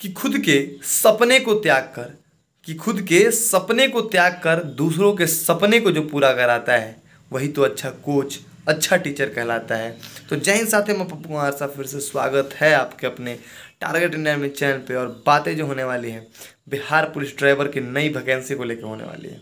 कि खुद के सपने को त्याग कर कि खुद के सपने को त्याग कर दूसरों के सपने को जो पूरा कराता है वही तो अच्छा कोच अच्छा टीचर कहलाता है तो जय हिंद साथ में पप्पू कुमार साहब फिर से स्वागत है आपके अपने टारगेट इंडिया में चैनल पे और बातें जो होने वाली हैं बिहार पुलिस ड्राइवर की नई वैकेंसी को लेकर होने वाली है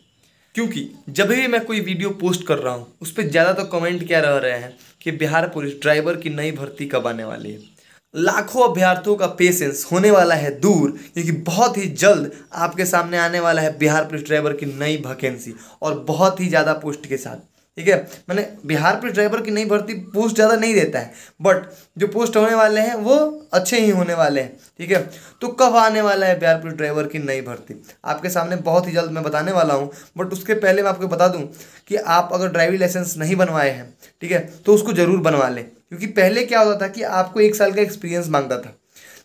क्योंकि जब भी मैं कोई वीडियो पोस्ट कर रहा हूँ उस पर ज़्यादा तो कमेंट क्या रह रहे हैं कि बिहार पुलिस ड्राइवर की नई भर्ती कब आने वाली है लाखों अभ्यर्थियों का पेशेंस होने वाला है दूर क्योंकि बहुत ही जल्द आपके सामने आने वाला है बिहार पुलिस ड्राइवर की नई वैकेंसी और बहुत ही ज़्यादा पोस्ट के साथ ठीक है मैंने बिहार पुलिस ड्राइवर की नई भर्ती पोस्ट ज़्यादा नहीं देता है बट जो पोस्ट होने वाले हैं वो अच्छे ही होने वाले हैं ठीक है तो कब आने वाला है बिहार पुलिस ड्राइवर की नई भर्ती आपके सामने बहुत ही जल्द मैं बताने वाला हूँ बट उसके पहले मैं आपको बता दूँ कि आप अगर ड्राइविंग लाइसेंस नहीं बनवाए हैं ठीक है तो उसको ज़रूर बनवा लें क्योंकि पहले क्या होता था कि आपको एक साल का एक्सपीरियंस मांगता था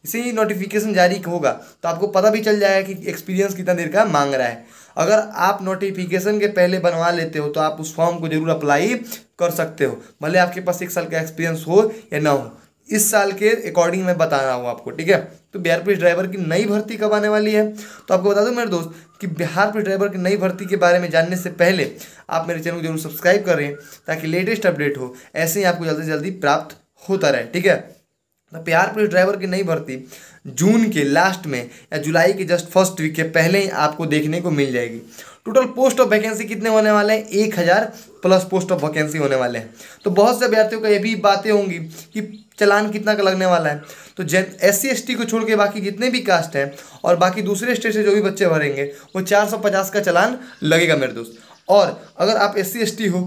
इसे ही नोटिफिकेशन जारी होगा तो आपको पता भी चल जाएगा कि एक्सपीरियंस कितना देर का मांग रहा है अगर आप नोटिफिकेशन के पहले बनवा लेते हो तो आप उस फॉर्म को जरूर अप्लाई कर सकते हो भले आपके पास एक साल का एक्सपीरियंस हो या ना हो इस साल के अकॉर्डिंग मैं बता रहा हूँ आपको ठीक है तो बिहार पुलिस ड्राइवर की नई भर्ती कब आने वाली है तो आपको बता दूँ मेरे दोस्त कि बिहार पुलिस ड्राइवर की नई भर्ती के बारे में जानने से पहले आप मेरे चैनल को जरूर सब्सक्राइब करें ताकि लेटेस्ट अपडेट हो ऐसे ही आपको जल्दी से जल्दी प्राप्त होता रहे ठीक है तो बिहार पुलिस ड्राइवर की नई भर्ती जून के लास्ट में या जुलाई के जस्ट फर्स्ट वीक के पहले ही आपको देखने को मिल जाएगी टोटल पोस्ट ऑफ वैकेंसी कितने होने वाले हैं एक हज़ार प्लस पोस्ट ऑफ वैकेंसी होने वाले हैं तो बहुत से अभ्यर्थियों का ये भी बातें होंगी कि चलान कितना का लगने वाला है तो जैन एस सी को छोड़ के बाकी जितने भी कास्ट हैं और बाकी दूसरे स्टेट से जो भी बच्चे भरेंगे वो चार सौ पचास का चलान लगेगा मेरे दोस्त और अगर आप एस सी हो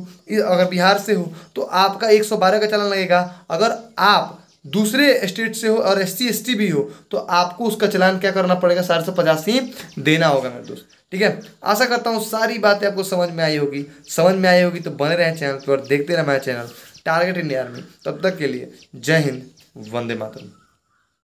अगर बिहार से हो तो आपका एक सौ बारह का चलान लगेगा अगर आप दूसरे स्टेट से हो और एस सी भी हो तो आपको उसका चलान क्या करना पड़ेगा सारे सौ पचास ही देना होगा मेरे दोस्त ठीक है आशा करता हूँ सारी बातें आपको समझ में आई होगी समझ में आई होगी तो बने रहें चैनल पर देखते रहे हमारे चैनल टारगेट इंडिया आर्मी तब तक के लिए जय हिंद वंदे मातरम